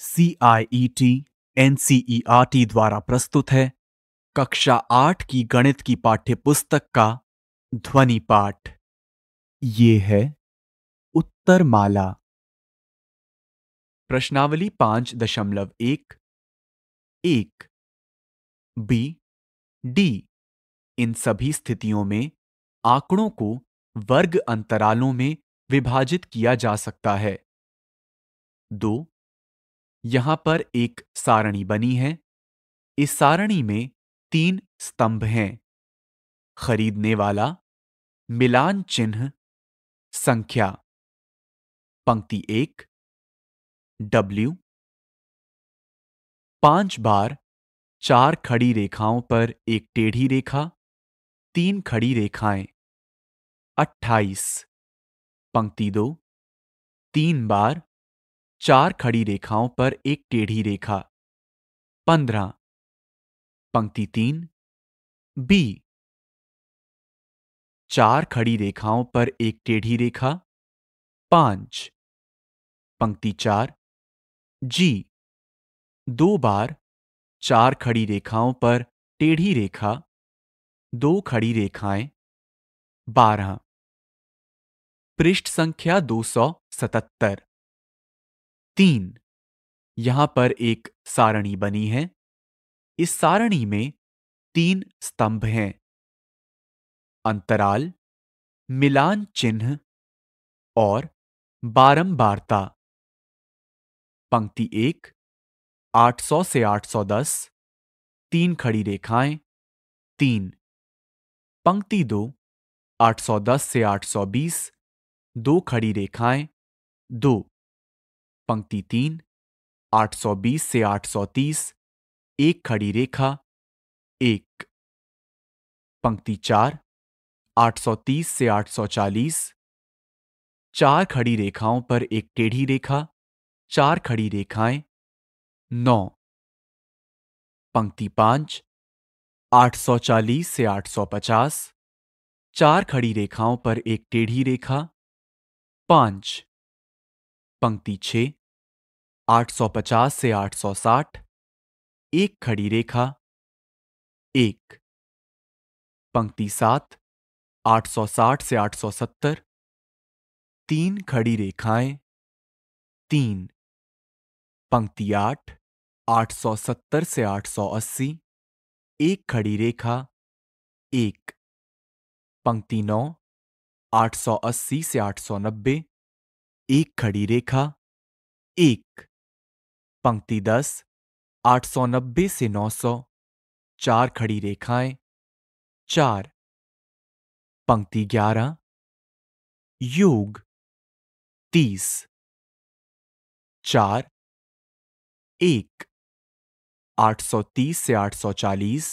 C I T N C E R T द्वारा प्रस्तुत है कक्षा आठ की गणित की पाठ्य पुस्तक का ध्वनि पाठ ये है उत्तर माला प्रश्नावली पांच दशमलव एक एक बी डी इन सभी स्थितियों में आंकड़ों को वर्ग अंतरालों में विभाजित किया जा सकता है दो यहां पर एक सारणी बनी है इस सारणी में तीन स्तंभ हैं खरीदने वाला मिलान चिन्ह संख्या पंक्ति एक डब्ल्यू पांच बार चार खड़ी रेखाओं पर एक टेढ़ी रेखा तीन खड़ी रेखाएं अट्ठाईस पंक्ति दो तीन बार चार खड़ी रेखाओं पर एक टेढ़ी रेखा पंद्रह पंक्ति तीन बी चार खड़ी रेखाओं पर एक टेढ़ी रेखा पांच पंक्ति चार जी दो बार चार खड़ी रेखाओं पर टेढ़ी रेखा दो खड़ी रेखाएं बारह पृष्ठ संख्या दो सौ सतहत्तर तीन यहां पर एक सारणी बनी है इस सारणी में तीन स्तंभ हैं अंतराल मिलान चिन्ह और बारंबारता पंक्ति एक 800 से 810 तीन खड़ी रेखाएं तीन पंक्ति दो 810 से 820 दो खड़ी रेखाएं दो पंक्ति तीन 820 से 830 एक खड़ी रेखा एक पंक्ति चार 830 से 840 चार खड़ी रेखाओं पर एक टेढ़ी रेखा चार खड़ी रेखाएं नौ पंक्ति पांच 840 से 850 चार खड़ी रेखाओं पर एक टेढ़ी रेखा पांच पंक्ति छः 850 से 860 एक खड़ी रेखा एक पंक्ति सात 860 से 870 तीन खड़ी रेखाएं तीन पंक्ति आठ 870 से 880 एक खड़ी रेखा एक पंक्ति नौ 880 से 890 एक खड़ी रेखा एक पंक्ति दस आठ सौ नब्बे से नौ सौ चार खड़ी रेखाएं चार पंक्ति ग्यारह योग तीस चार एक आठ सौ तीस से आठ सौ चालीस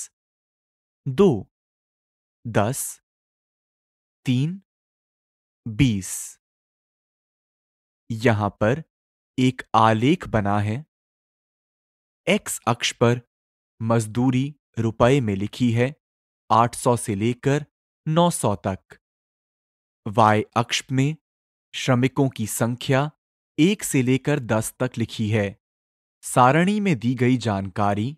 दो दस तीन बीस यहां पर एक आलेख बना है एक्स अक्ष पर मजदूरी रुपए में लिखी है 800 से लेकर 900 तक वाई अक्ष में श्रमिकों की संख्या एक से लेकर दस तक लिखी है सारणी में दी गई जानकारी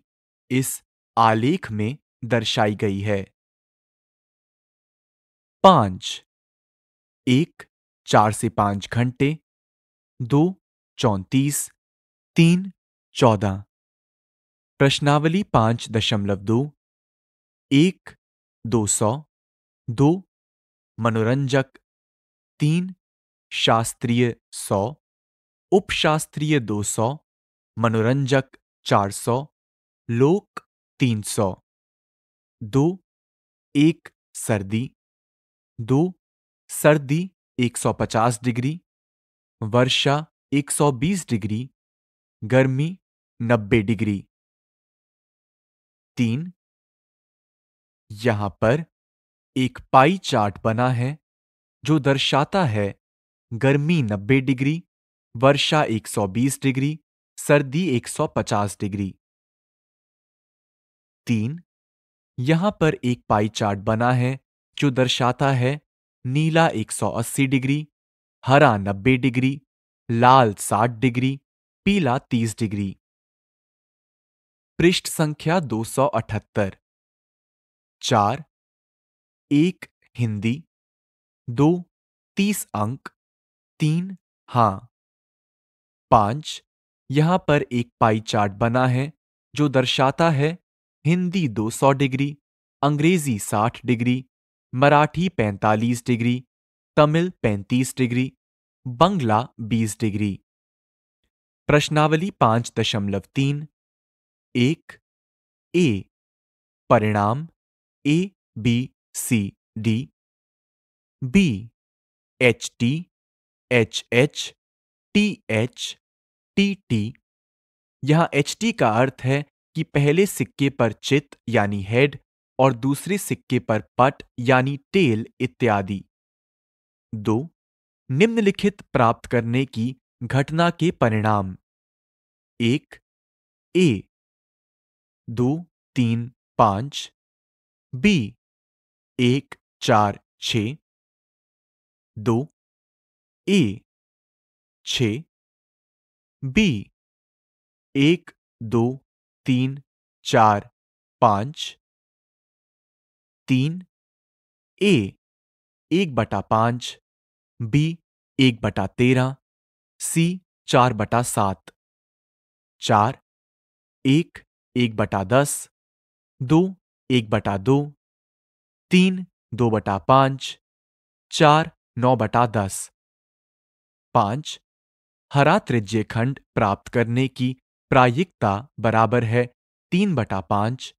इस आलेख में दर्शाई गई है पांच एक चार से पांच घंटे दो चौंतीस तीन चौदह प्रश्नावली पांच दशमलव दो एक दो सौ दो मनोरंजक तीन शास्त्रीय सौ उपशास्त्रीय दो सौ मनोरंजक चार सौ लोक तीन सौ दो एक सर्दी दो सर्दी एक सौ पचास डिग्री वर्षा एक सौ बीस डिग्री गर्मी नब्बे डिग्री तीन यहां पर एक पाई चार्ट बना है जो दर्शाता है गर्मी 90 डिग्री वर्षा 120 डिग्री सर्दी 150 डिग्री तीन यहां पर एक पाई चार्ट बना है जो दर्शाता है नीला 180 डिग्री हरा 90 डिग्री लाल 60 डिग्री पीला 30 डिग्री पृष्ठ संख्या 278 चार एक हिंदी दो तीस अंक तीन हां पांच यहां पर एक पाई चार्ट बना है जो दर्शाता है हिंदी 200 डिग्री अंग्रेजी 60 degree Marathi 45 degree Tamil 35 degree Bangla 20 degree प्रश्नावली पांच दशमलव तीन एक ए परिणाम A B C D B H T H H T H T T यहाँ एच टी का अर्थ है कि पहले सिक्के पर चित यानी हेड और दूसरे सिक्के पर पट यानी टेल इत्यादि दो निम्नलिखित प्राप्त करने की घटना के परिणाम एक ए दो तीन पांच बी एक चार छ दो ए छ बी एक दो तीन चार पांच तीन ए एक बटा पांच बी एक बटा तेरह सी चार बटा सात चार एक एक बटा दस दो एक बटा दो तीन दो बटा पांच चार नौ बटा दस पांच हरा त्रिज्य खंड प्राप्त करने की प्रायिकता बराबर है तीन बटा पांच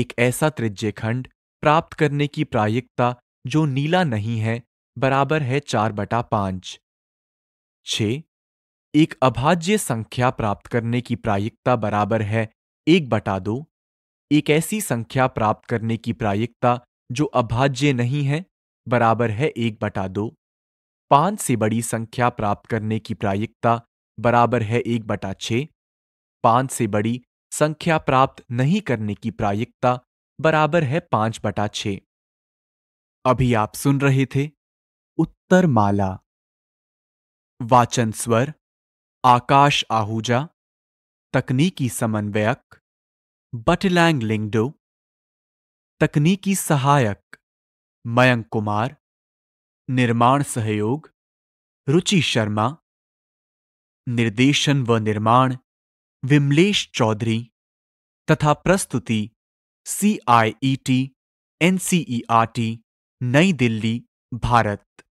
एक ऐसा त्रिज्य खंड प्राप्त करने की प्रायिकता जो नीला नहीं है बराबर है चार बटा पांच छ एक अभाज्य संख्या प्राप्त करने की प्रायिकता बराबर है एक बटा दो एक ऐसी संख्या प्राप्त करने की प्रायिकता जो अभाज्य नहीं है बराबर है एक बटा दो पांच से बड़ी संख्या प्राप्त करने की प्रायिकता बराबर है एक बटा छ पांच से बड़ी संख्या प्राप्त नहीं करने की प्रायिकता बराबर है पांच बटा छ अभी आप सुन रहे थे उत्तर माला वाचन स्वर आकाश आहूजा तकनीकी समन्वयक बटलैंग लिंगडो तकनीकी सहायक मयंक कुमार निर्माण सहयोग रुचि शर्मा निर्देशन व निर्माण विमलेश चौधरी तथा प्रस्तुति C I E T N C E R T New Delhi Bharat